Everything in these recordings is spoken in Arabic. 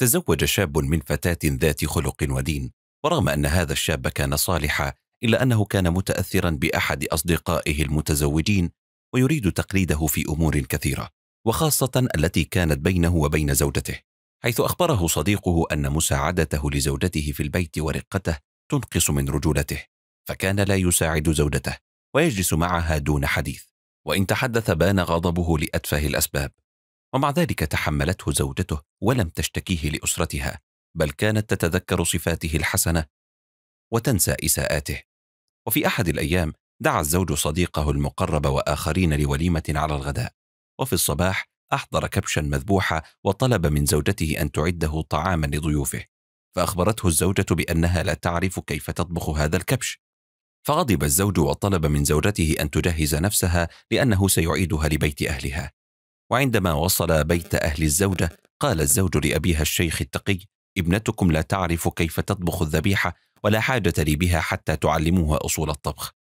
تزوج شاب من فتاة ذات خلق ودين ورغم أن هذا الشاب كان صالحا إلا أنه كان متأثرا بأحد أصدقائه المتزوجين ويريد تقليده في أمور كثيرة وخاصة التي كانت بينه وبين زوجته حيث أخبره صديقه أن مساعدته لزوجته في البيت ورقته تنقص من رجولته فكان لا يساعد زوجته ويجلس معها دون حديث وإن تحدث بان غضبه لأتفه الأسباب ومع ذلك تحملته زوجته ولم تشتكيه لأسرتها بل كانت تتذكر صفاته الحسنة وتنسى إساءاته وفي أحد الأيام دعا الزوج صديقه المقرب وآخرين لوليمة على الغداء وفي الصباح أحضر كبشا مذبوحا وطلب من زوجته أن تعده طعاما لضيوفه فأخبرته الزوجة بأنها لا تعرف كيف تطبخ هذا الكبش فغضب الزوج وطلب من زوجته أن تجهز نفسها لأنه سيعيدها لبيت أهلها وعندما وصل بيت أهل الزوجة قال الزوج لأبيها الشيخ التقي ابنتكم لا تعرف كيف تطبخ الذبيحة ولا حاجة لي بها حتى تعلموها أصول الطبخ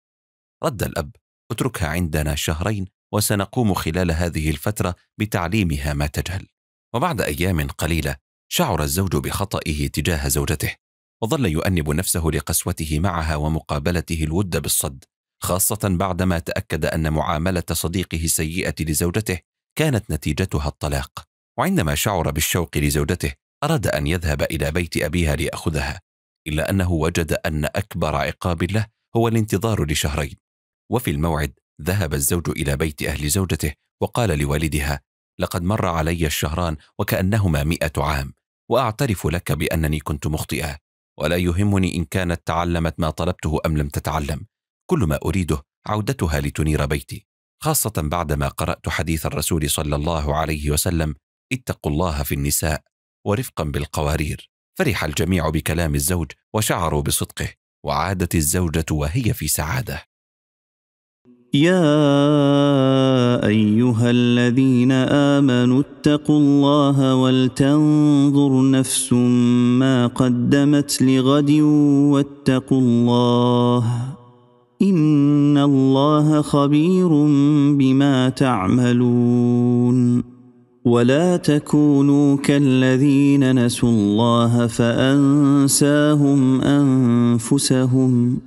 رد الأب اتركها عندنا شهرين وسنقوم خلال هذه الفترة بتعليمها ما تجهل وبعد أيام قليلة شعر الزوج بخطئه تجاه زوجته وظل يؤنب نفسه لقسوته معها ومقابلته الود بالصد خاصة بعدما تأكد أن معاملة صديقه سيئة لزوجته كانت نتيجتها الطلاق وعندما شعر بالشوق لزوجته أراد أن يذهب إلى بيت أبيها ليأخذها إلا أنه وجد أن أكبر عقاب له هو الانتظار لشهرين وفي الموعد ذهب الزوج إلى بيت أهل زوجته وقال لوالدها لقد مر علي الشهران وكأنهما مئة عام وأعترف لك بأنني كنت مخطئة ولا يهمني إن كانت تعلمت ما طلبته أم لم تتعلم كل ما أريده عودتها لتنير بيتي خاصة بعدما قرأت حديث الرسول صلى الله عليه وسلم اتقوا الله في النساء ورفقا بالقوارير فرح الجميع بكلام الزوج وشعروا بصدقه وعادت الزوجة وهي في سعادة يا ايها الذين امنوا اتقوا الله ولتنظر نفس ما قدمت لغد واتقوا الله إن الله خبير بما تعملون ولا تكونوا كالذين نسوا الله فأنساهم أنفسهم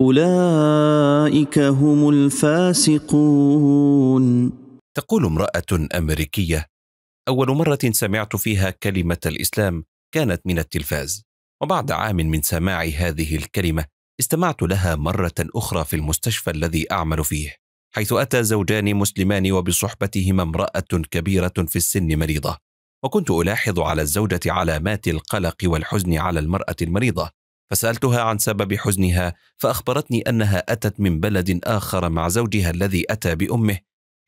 أولئك هم الفاسقون تقول امرأة أمريكية أول مرة سمعت فيها كلمة الإسلام كانت من التلفاز وبعد عام من سماع هذه الكلمة استمعت لها مرة أخرى في المستشفى الذي أعمل فيه حيث أتى زوجان مسلمان وبصحبتهما امرأة كبيرة في السن مريضة وكنت ألاحظ على الزوجة علامات القلق والحزن على المرأة المريضة فسألتها عن سبب حزنها فأخبرتني أنها أتت من بلد آخر مع زوجها الذي أتى بأمه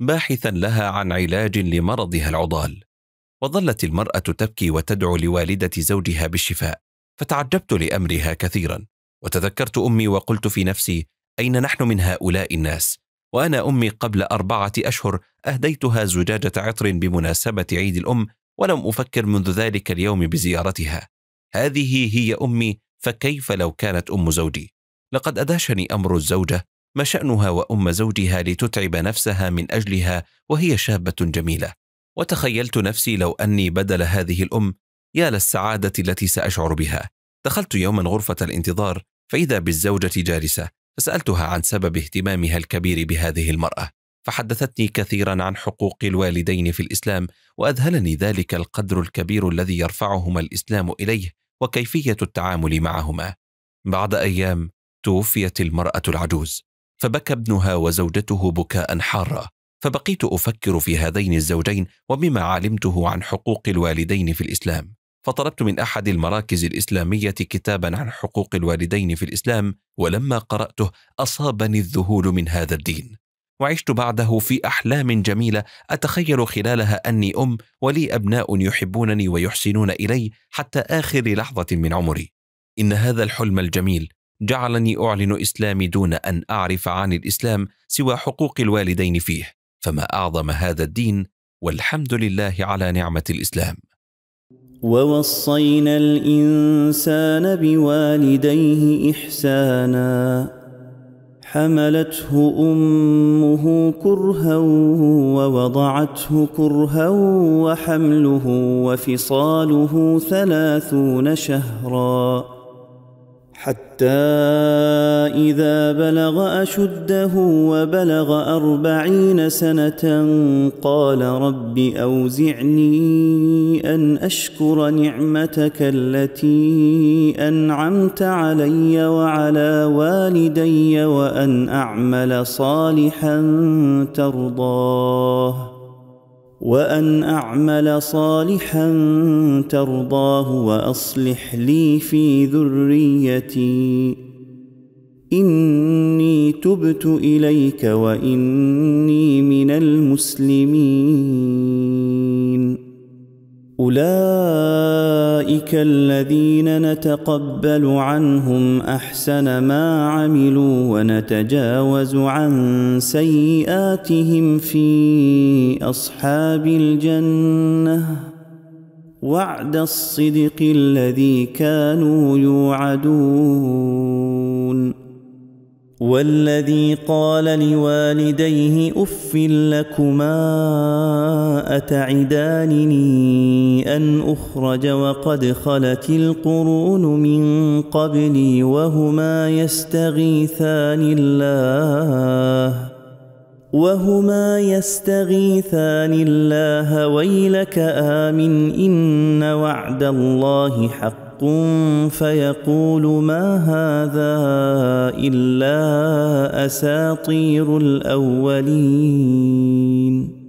باحثا لها عن علاج لمرضها العضال وظلت المرأة تبكي وتدعو لوالدة زوجها بالشفاء فتعجبت لأمرها كثيرا وتذكرت أمي وقلت في نفسي أين نحن من هؤلاء الناس وأنا أمي قبل أربعة أشهر أهديتها زجاجة عطر بمناسبة عيد الأم ولم أفكر منذ ذلك اليوم بزيارتها هذه هي أمي فكيف لو كانت أم زوجي لقد أدهشني أمر الزوجة ما شأنها وأم زوجها لتتعب نفسها من أجلها وهي شابة جميلة وتخيلت نفسي لو أني بدل هذه الأم يا للسعادة التي سأشعر بها دخلت يوما غرفة الانتظار فإذا بالزوجة جالسة فسألتها عن سبب اهتمامها الكبير بهذه المرأة فحدثتني كثيرا عن حقوق الوالدين في الإسلام وأذهلني ذلك القدر الكبير الذي يرفعهما الإسلام إليه وكيفية التعامل معهما بعد أيام توفيت المرأة العجوز فبكى ابنها وزوجته بكاء حارا فبقيت أفكر في هذين الزوجين وبما علمته عن حقوق الوالدين في الإسلام فطلبت من احد المراكز الاسلاميه كتابا عن حقوق الوالدين في الاسلام ولما قراته اصابني الذهول من هذا الدين وعشت بعده في احلام جميله اتخيل خلالها اني ام ولي ابناء يحبونني ويحسنون الي حتى اخر لحظه من عمري ان هذا الحلم الجميل جعلني اعلن اسلامي دون ان اعرف عن الاسلام سوى حقوق الوالدين فيه فما اعظم هذا الدين والحمد لله على نعمه الاسلام ووصينا الانسان بوالديه احسانا حملته امه كرها ووضعته كرها وحمله وفصاله ثلاثون شهرا حتى اذا بلغ اشده وبلغ اربعين سنه قال رب اوزعني ان اشكر نعمتك التي انعمت علي وعلى والدي وان اعمل صالحا ترضاه وان اعمل صالحا ترضاه واصلح لي في ذريتي اني تبت اليك واني من المسلمين اولئك أولئك الذين نتقبل عنهم أحسن ما عملوا ونتجاوز عن سيئاتهم في أصحاب الجنة وعد الصدق الذي كانوا يوعدون والذي قال لوالديه أف لكما أتعدانني أن أخرج وقد خلت القرون من قبلي وهما يستغيثان الله وهما يستغيثان الله ويلك آمن إن وعد الله حق حق فيقول ما هذا الا اساطير الاولين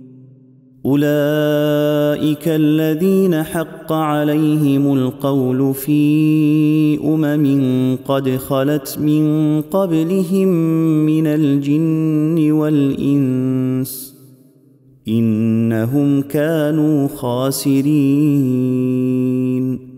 اولئك الذين حق عليهم القول في امم قد خلت من قبلهم من الجن والانس انهم كانوا خاسرين